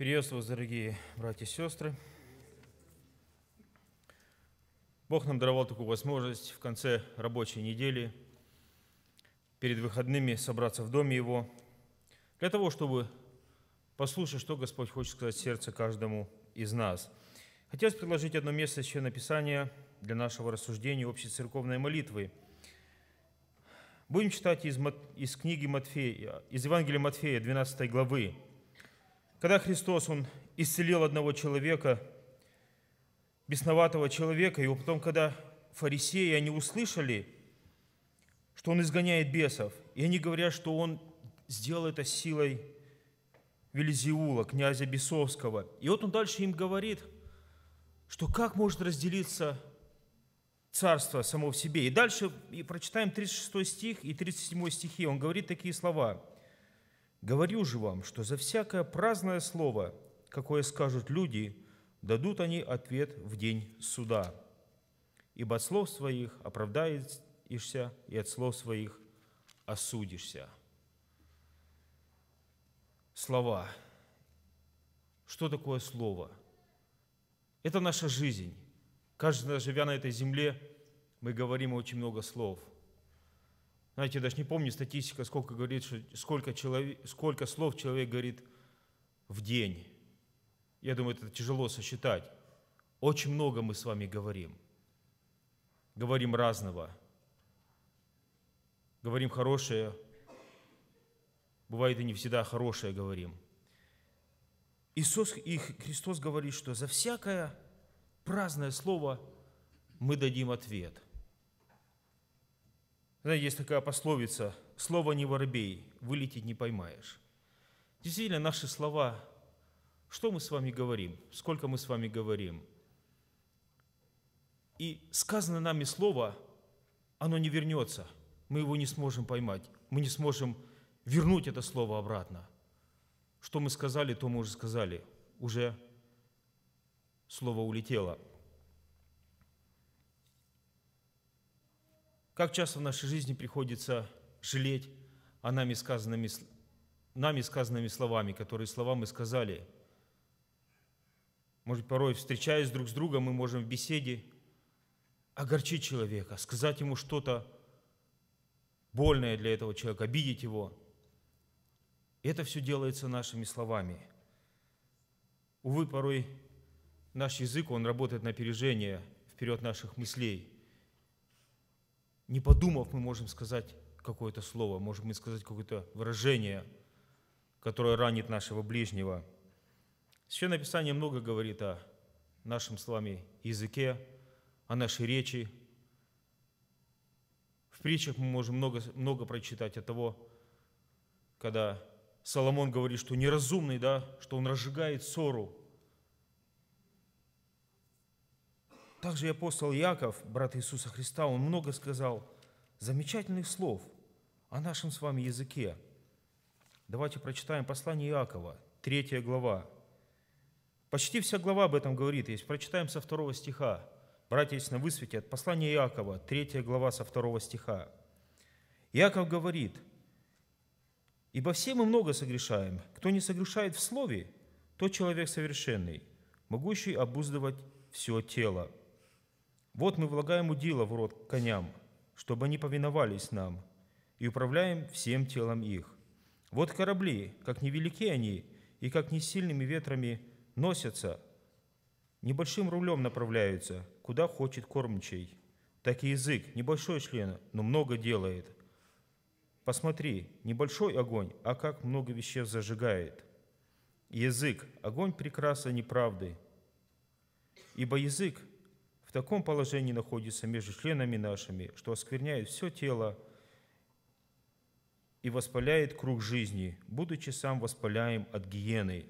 Приветствую вас, дорогие братья и сестры. Бог нам даровал такую возможность в конце рабочей недели, перед выходными, собраться в доме Его, для того, чтобы послушать, что Господь хочет сказать сердце каждому из нас. Хотелось предложить одно место еще написания для нашего рассуждения общей церковной молитвы. Будем читать из, из книги Матфея, из Евангелия Матфея, 12 главы, когда Христос, Он исцелил одного человека, бесноватого человека, и потом, когда фарисеи, они услышали, что Он изгоняет бесов, и они говорят, что Он сделал это силой Велизиула, князя Бесовского. И вот Он дальше им говорит, что как может разделиться царство само в себе. И дальше и прочитаем 36 стих и 37 стихи. Он говорит такие слова – Говорю же вам, что за всякое праздное слово, какое скажут люди, дадут они ответ в день суда. Ибо от слов своих оправдаешься, и от слов своих осудишься. Слова. Что такое слово? Это наша жизнь. Каждый, живя на этой земле, мы говорим очень много слов – знаете, я даже не помню статистика, сколько, говорит, сколько, человек, сколько слов человек говорит в день. Я думаю, это тяжело сосчитать. Очень много мы с вами говорим. Говорим разного. Говорим хорошее. Бывает и не всегда хорошее говорим. Иисус и Христос говорит, что за всякое праздное слово мы дадим ответ – знаете, есть такая пословица «Слово не воробей, вылететь не поймаешь». Действительно, наши слова, что мы с вами говорим, сколько мы с вами говорим. И сказано нами слово, оно не вернется, мы его не сможем поймать, мы не сможем вернуть это слово обратно. Что мы сказали, то мы уже сказали, уже слово улетело – Как часто в нашей жизни приходится жалеть о нами сказанными, нами сказанными словами, которые слова мы сказали. Может, порой, встречаясь друг с другом, мы можем в беседе огорчить человека, сказать ему что-то больное для этого человека, обидеть его. это все делается нашими словами. Увы, порой наш язык, он работает на опережение вперед наших мыслей – не подумав, мы можем сказать какое-то слово, можем мы сказать какое-то выражение, которое ранит нашего ближнего. Священное Писание много говорит о нашем с вами языке, о нашей речи. В притчах мы можем много, много прочитать о того, когда Соломон говорит, что неразумный, да, что он разжигает ссору, Также и апостол Яков, брат Иисуса Христа, он много сказал замечательных слов о нашем с вами языке. Давайте прочитаем послание Иакова, 3 глава. Почти вся глава об этом говорит, если прочитаем со второго стиха. Братья, если на высветят, послание Иакова, 3 глава со второго стиха. Иаков говорит, «Ибо все мы много согрешаем. Кто не согрешает в слове, тот человек совершенный, могущий обуздывать все тело». Вот мы влагаем удила в рот коням, чтобы они повиновались нам, и управляем всем телом их. Вот корабли, как невелики они, и как не сильными ветрами носятся, небольшим рулем направляются, куда хочет кормчий. Так и язык, небольшой член, но много делает. Посмотри, небольшой огонь, а как много веществ зажигает. Язык, огонь прекраса неправды, ибо язык в таком положении находится между членами нашими, что оскверняет все тело и воспаляет круг жизни, будучи сам воспаляем от гиены.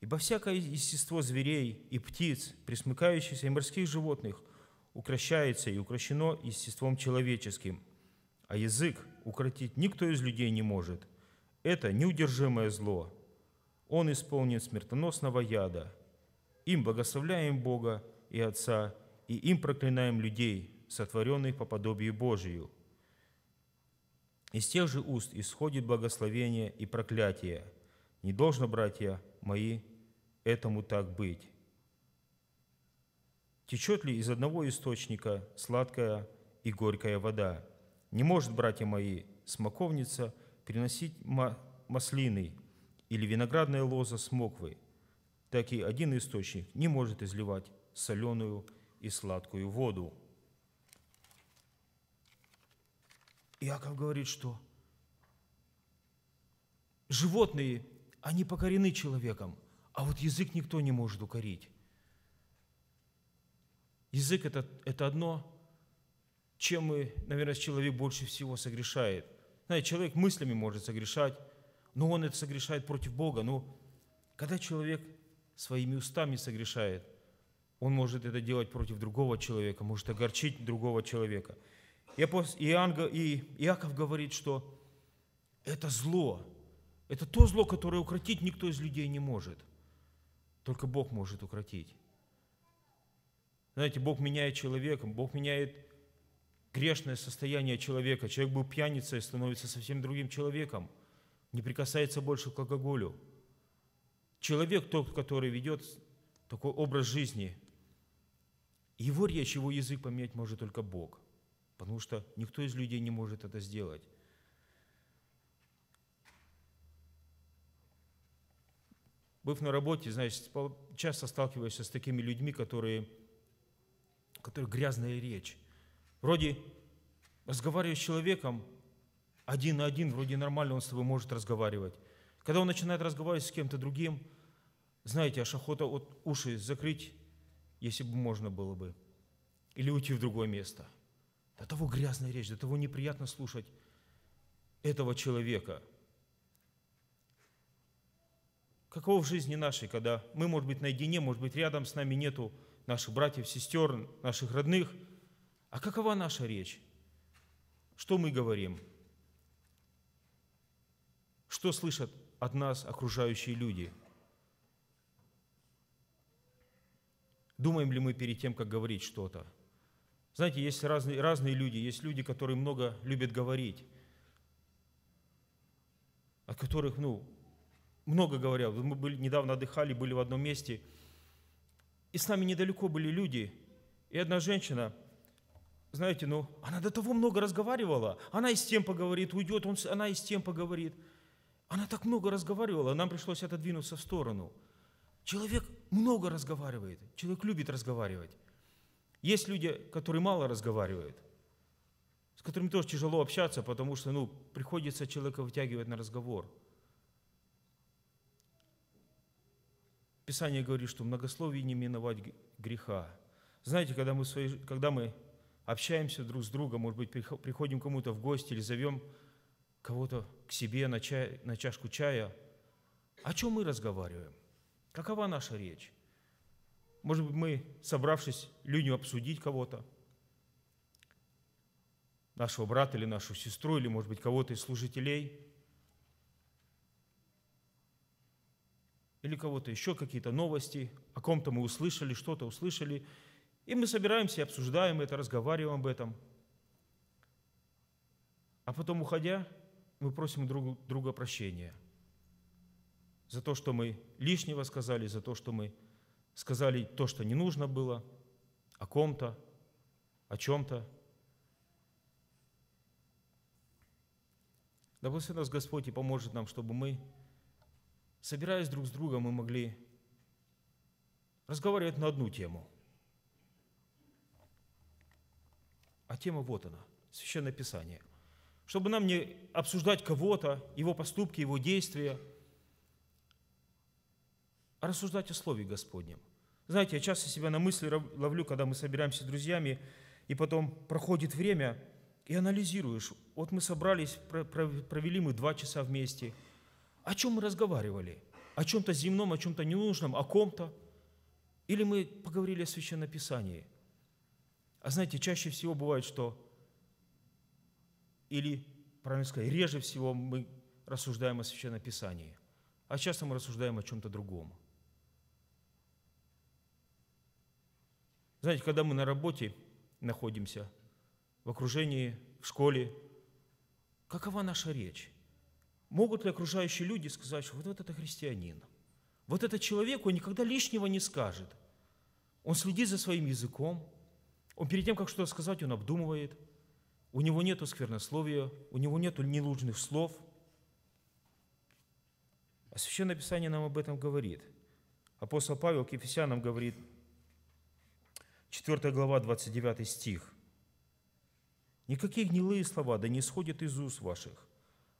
Ибо всякое естество зверей и птиц, присмыкающихся и морских животных, укращается и укращено естеством человеческим, а язык укротить никто из людей не может. Это неудержимое зло. Он исполнен смертоносного яда. Им благословляем Бога и Отца, и им проклинаем людей, сотворенных по подобию Божию. Из тех же уст исходит благословение и проклятие. Не должно, братья мои, этому так быть. Течет ли из одного источника сладкая и горькая вода? Не может, братья мои, смоковница приносить маслины или виноградная лоза смоквы, так и один источник не может изливать соленую и сладкую воду. Иаков говорит, что животные, они покорены человеком, а вот язык никто не может укорить. Язык это, – это одно, чем мы, наверное, человек больше всего согрешает. Знаете, человек мыслями может согрешать, но он это согрешает против Бога. Но когда человек своими устами согрешает – он может это делать против другого человека, может огорчить другого человека. И, апост... Иоанн... и Иаков говорит, что это зло, это то зло, которое укротить никто из людей не может. Только Бог может укротить. Знаете, Бог меняет человека, Бог меняет грешное состояние человека. Человек был пьяницей, становится совсем другим человеком, не прикасается больше к алкоголю. Человек тот, который ведет такой образ жизни, его речь, его язык поменять может только Бог, потому что никто из людей не может это сделать. Быв на работе, значит, часто сталкиваешься с такими людьми, которые, которые грязная речь. Вроде разговариваешь с человеком, один на один, вроде нормально он с тобой может разговаривать. Когда он начинает разговаривать с кем-то другим, знаете, аж охота от уши закрыть если бы можно было бы, или уйти в другое место. До того грязная речь, до того неприятно слушать этого человека. Каково в жизни нашей, когда мы, может быть, наедине, может быть, рядом с нами нету наших братьев, сестер, наших родных. А какова наша речь? Что мы говорим? Что слышат от нас окружающие люди – Думаем ли мы перед тем, как говорить что-то? Знаете, есть разные, разные люди, есть люди, которые много любят говорить, от которых, ну, много говорят. Мы были, недавно отдыхали, были в одном месте, и с нами недалеко были люди, и одна женщина, знаете, ну, она до того много разговаривала, она и с тем поговорит, уйдет, он, она и с тем поговорит. Она так много разговаривала, нам пришлось отодвинуться в сторону – Человек много разговаривает, человек любит разговаривать. Есть люди, которые мало разговаривают, с которыми тоже тяжело общаться, потому что ну, приходится человека вытягивать на разговор. Писание говорит, что многословие не миновать греха. Знаете, когда мы, свои, когда мы общаемся друг с другом, может быть, приходим кому-то в гости или зовем кого-то к себе на, чай, на чашку чая, о чем мы разговариваем – Какова наша речь? Может быть, мы, собравшись, людям обсудить кого-то, нашего брата или нашу сестру, или, может быть, кого-то из служителей, или кого-то еще, какие-то новости, о ком-то мы услышали, что-то услышали, и мы собираемся, обсуждаем это, разговариваем об этом. А потом, уходя, мы просим друг друга прощения – за то, что мы лишнего сказали, за то, что мы сказали то, что не нужно было, о ком-то, о чем-то. Да благословит нас Господь и поможет нам, чтобы мы, собираясь друг с другом, мы могли разговаривать на одну тему. А тема вот она, Священное Писание. Чтобы нам не обсуждать кого-то, его поступки, его действия – рассуждать о Слове Господнем. Знаете, я часто себя на мысли ловлю, когда мы собираемся с друзьями, и потом проходит время, и анализируешь. Вот мы собрались, провели мы два часа вместе. О чем мы разговаривали? О чем-то земном, о чем-то ненужном, о ком-то? Или мы поговорили о Священном Писании? А знаете, чаще всего бывает, что или, правильно сказать, реже всего мы рассуждаем о Священном Писании, а часто мы рассуждаем о чем-то другом – Знаете, когда мы на работе находимся, в окружении, в школе, какова наша речь? Могут ли окружающие люди сказать, что вот, вот это христианин, вот этот человек, он никогда лишнего не скажет. Он следит за своим языком, он перед тем, как что-то сказать, он обдумывает, у него нету сквернословия, у него нету нелужных слов. А Священное Писание нам об этом говорит. Апостол Павел к Ефесянам говорит – 4 глава, 29 стих. «Никакие гнилые слова да не сходят из уст ваших,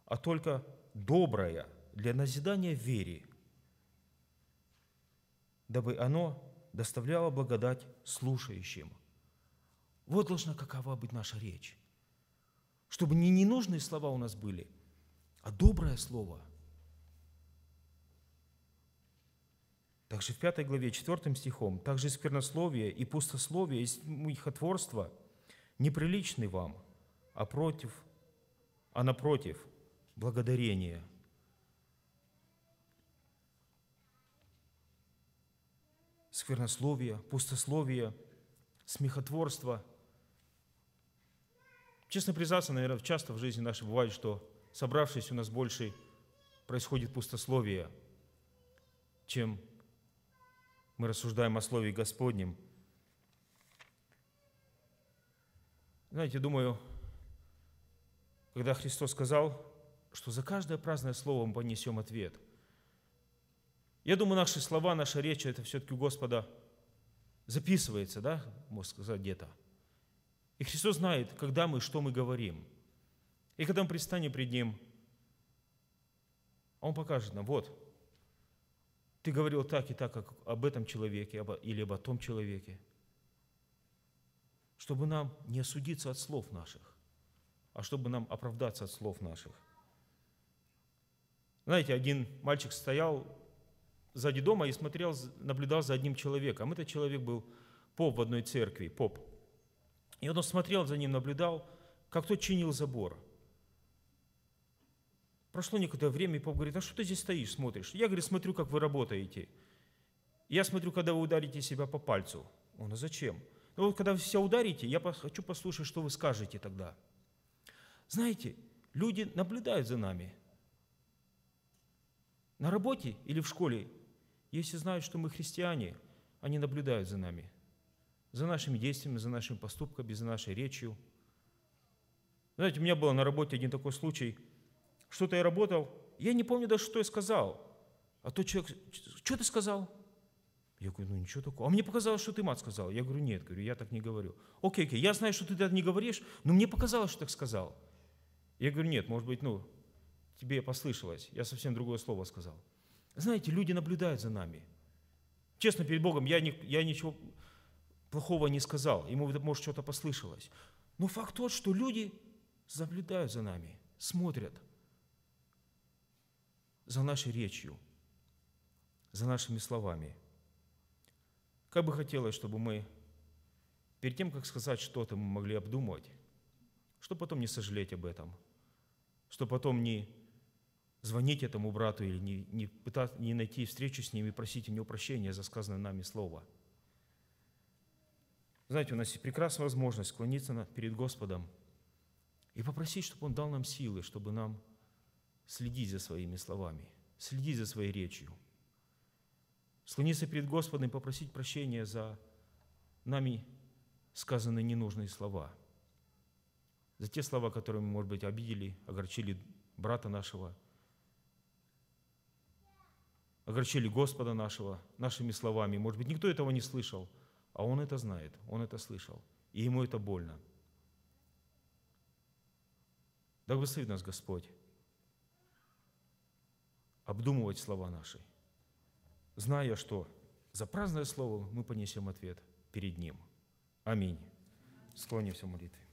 а только доброе для назидания вере, дабы оно доставляло благодать слушающим». Вот должна какова быть наша речь. Чтобы не ненужные слова у нас были, а доброе слово – Также в пятой главе, четвертым стихом, также сквернословие и пустословие, и смехотворство неприличны вам, а против, а напротив, благодарение. Сквернословие, пустословие, смехотворство. Честно признаться, наверное, часто в жизни нашей бывает, что собравшись у нас больше происходит пустословие, чем мы рассуждаем о Слове Господнем. Знаете, думаю, когда Христос сказал, что за каждое праздное слово мы понесем ответ. Я думаю, наши слова, наша речь, это все-таки у Господа записывается, да, можно сказать, где-то. И Христос знает, когда мы, что мы говорим. И когда мы предстанем пред Ним, Он покажет нам, вот, ты говорил так и так как об этом человеке или об том человеке. Чтобы нам не осудиться от слов наших, а чтобы нам оправдаться от слов наших. Знаете, один мальчик стоял сзади дома и смотрел, наблюдал за одним человеком. Этот человек был поп в одной церкви, поп. И он смотрел за ним, наблюдал, как тот чинил забор. Прошло некоторое время, и поп говорит, а что ты здесь стоишь, смотришь? Я, говорит, смотрю, как вы работаете. Я смотрю, когда вы ударите себя по пальцу. Он, а зачем? Ну вот, когда вы себя ударите, я хочу послушать, что вы скажете тогда. Знаете, люди наблюдают за нами. На работе или в школе, если знают, что мы христиане, они наблюдают за нами, за нашими действиями, за нашими поступками, за нашей речью. Знаете, у меня был на работе один такой случай – что-то я работал, я не помню даже, что я сказал. А тот человек, что ты сказал? Я говорю, ну ничего такого. А мне показалось, что ты мат сказал. Я говорю, нет, говорю, я так не говорю. Окей, окей, я знаю, что ты так не говоришь, но мне показалось, что так сказал. Я говорю, нет, может быть, ну, тебе послышалось. Я совсем другое слово сказал. Знаете, люди наблюдают за нами. Честно, перед Богом, я, не, я ничего плохого не сказал. Ему, может, что-то послышалось. Но факт тот, что люди наблюдают за нами, смотрят – за нашей речью, за нашими словами. Как бы хотелось, чтобы мы перед тем, как сказать что-то, мы могли обдумывать, что потом не сожалеть об этом, что потом не звонить этому брату или не, не, пытаться, не найти встречу с ним и просить у него прощения за сказанное нами слово. Знаете, у нас есть прекрасная возможность склониться перед Господом и попросить, чтобы Он дал нам силы, чтобы нам следи за своими словами, следи за своей речью. Склониться перед Господом и попросить прощения за нами сказанные ненужные слова, за те слова, которые мы, может быть, обидели, огорчили брата нашего, огорчили Господа нашего нашими словами. Может быть, никто этого не слышал, а Он это знает, Он это слышал, и Ему это больно. Да благословит нас Господь обдумывать слова наши, зная, что за праздное слово мы понесем ответ перед Ним. Аминь. Склонимся молитве.